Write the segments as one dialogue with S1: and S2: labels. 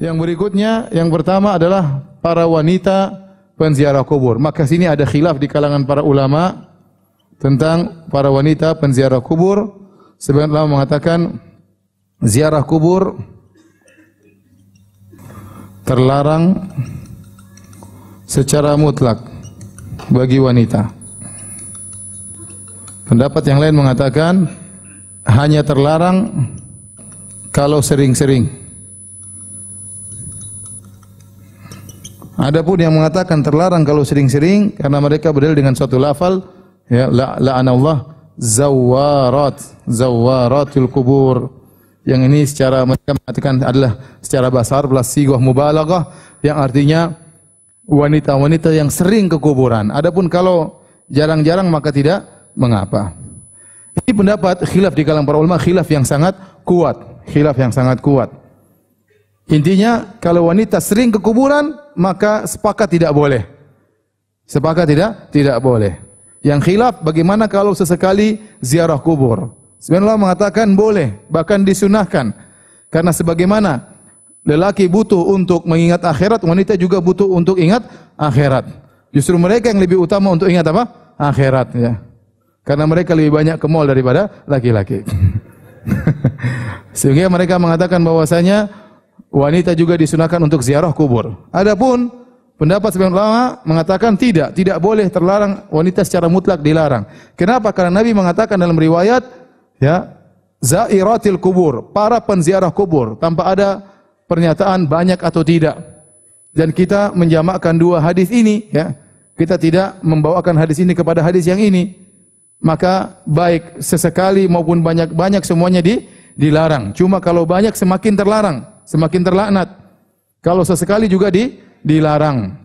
S1: Yang berikutnya, yang pertama adalah para wanita penziarah kubur. Maka sini ada khilaf di kalangan para ulama tentang para wanita penziarah kubur. Sebagian ulama mengatakan ziarah kubur terlarang secara mutlak bagi wanita. Pendapat yang lain mengatakan hanya terlarang kalau sering-sering Adapun yang mengatakan terlarang kalau sering-sering karena mereka berdalil dengan suatu lafal ya la anallah zawarat zawaratul kubur yang ini secara mereka mengatakan adalah secara bahasa Arab sigah mubalaghah yang artinya wanita-wanita yang sering ke kuburan. Adapun kalau jarang-jarang maka tidak mengapa. Ini pendapat khilaf di kalangan para ulama khilaf yang sangat kuat, khilaf yang sangat kuat. Intinya kalau wanita sering ke kuburan maka sepakat tidak boleh. Sepakat tidak? Tidak boleh. Yang khilaf bagaimana kalau sesekali ziarah kubur? Sebenarnya mengatakan boleh, bahkan disunahkan. Karena sebagaimana lelaki butuh untuk mengingat akhirat, wanita juga butuh untuk ingat akhirat. Justru mereka yang lebih utama untuk ingat apa? Akhirat ya. Karena mereka lebih banyak ke mall daripada laki-laki. Sehingga mereka mengatakan bahwasanya wanita juga disunahkan untuk ziarah kubur. Adapun pendapat sebagian ulama mengatakan tidak, tidak boleh terlarang wanita secara mutlak dilarang. Kenapa? Karena Nabi mengatakan dalam riwayat ya, zairatil kubur, para penziarah kubur tanpa ada pernyataan banyak atau tidak. Dan kita menjamakkan dua hadis ini ya. Kita tidak membawakan hadis ini kepada hadis yang ini. Maka baik sesekali maupun banyak-banyak semuanya di dilarang. Cuma kalau banyak semakin terlarang semakin terlaknat. Kalau sesekali juga di, dilarang.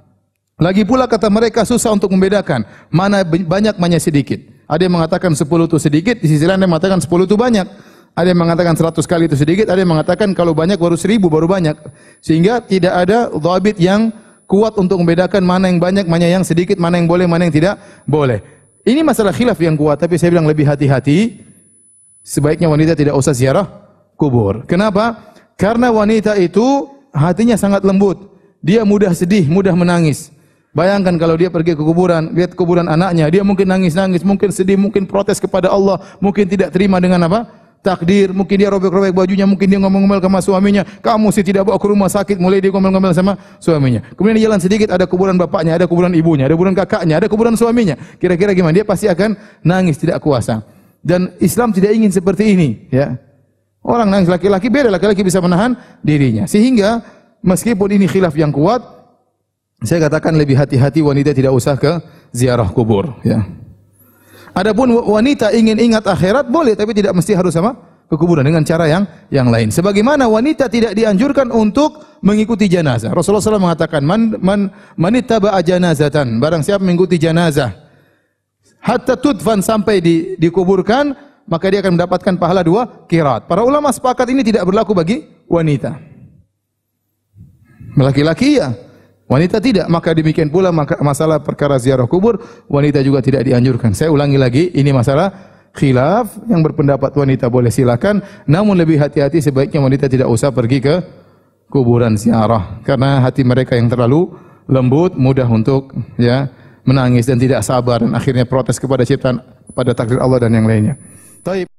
S1: Lagi pula kata mereka susah untuk membedakan mana banyak mana sedikit. Ada yang mengatakan 10 itu sedikit, di sisi lain ada yang mengatakan 10 itu banyak. Ada yang mengatakan 100 kali itu sedikit, ada yang mengatakan kalau banyak baru 1000 baru banyak. Sehingga tidak ada dhabit yang kuat untuk membedakan mana yang banyak, mana yang sedikit, mana yang boleh, mana yang tidak boleh. Ini masalah khilaf yang kuat, tapi saya bilang lebih hati-hati. Sebaiknya wanita tidak usah ziarah kubur. Kenapa? Karena wanita itu hatinya sangat lembut. Dia mudah sedih, mudah menangis. Bayangkan kalau dia pergi ke kuburan, lihat kuburan anaknya, dia mungkin nangis-nangis, mungkin sedih, mungkin protes kepada Allah, mungkin tidak terima dengan apa? Takdir, mungkin dia robek-robek bajunya, mungkin dia ngomel-ngomel sama suaminya, kamu sih tidak bawa ke rumah sakit, mulai dia ngomel-ngomel sama suaminya. Kemudian jalan sedikit, ada kuburan bapaknya, ada kuburan ibunya, ada kuburan kakaknya, ada kuburan suaminya. Kira-kira gimana? Dia pasti akan nangis tidak kuasa. Dan Islam tidak ingin seperti ini, ya. Orang nangis laki-laki beda, laki-laki bisa menahan dirinya. Sehingga meskipun ini khilaf yang kuat, saya katakan lebih hati-hati wanita tidak usah ke ziarah kubur. Ya. Adapun wanita ingin ingat akhirat boleh, tapi tidak mesti harus sama ke kuburan dengan cara yang yang lain. Sebagaimana wanita tidak dianjurkan untuk mengikuti jenazah. Rasulullah SAW mengatakan, man man manita barang siapa mengikuti jenazah hatta tutvan sampai di, dikuburkan maka dia akan mendapatkan pahala dua kirat. Para ulama sepakat ini tidak berlaku bagi wanita. Laki-laki ya, wanita tidak. Maka demikian pula masalah perkara ziarah kubur, wanita juga tidak dianjurkan. Saya ulangi lagi, ini masalah khilaf yang berpendapat wanita boleh silakan namun lebih hati-hati sebaiknya wanita tidak usah pergi ke kuburan ziarah karena hati mereka yang terlalu lembut mudah untuk ya menangis dan tidak sabar dan akhirnya protes kepada ciptaan pada takdir Allah dan yang lainnya. Tá então, aí.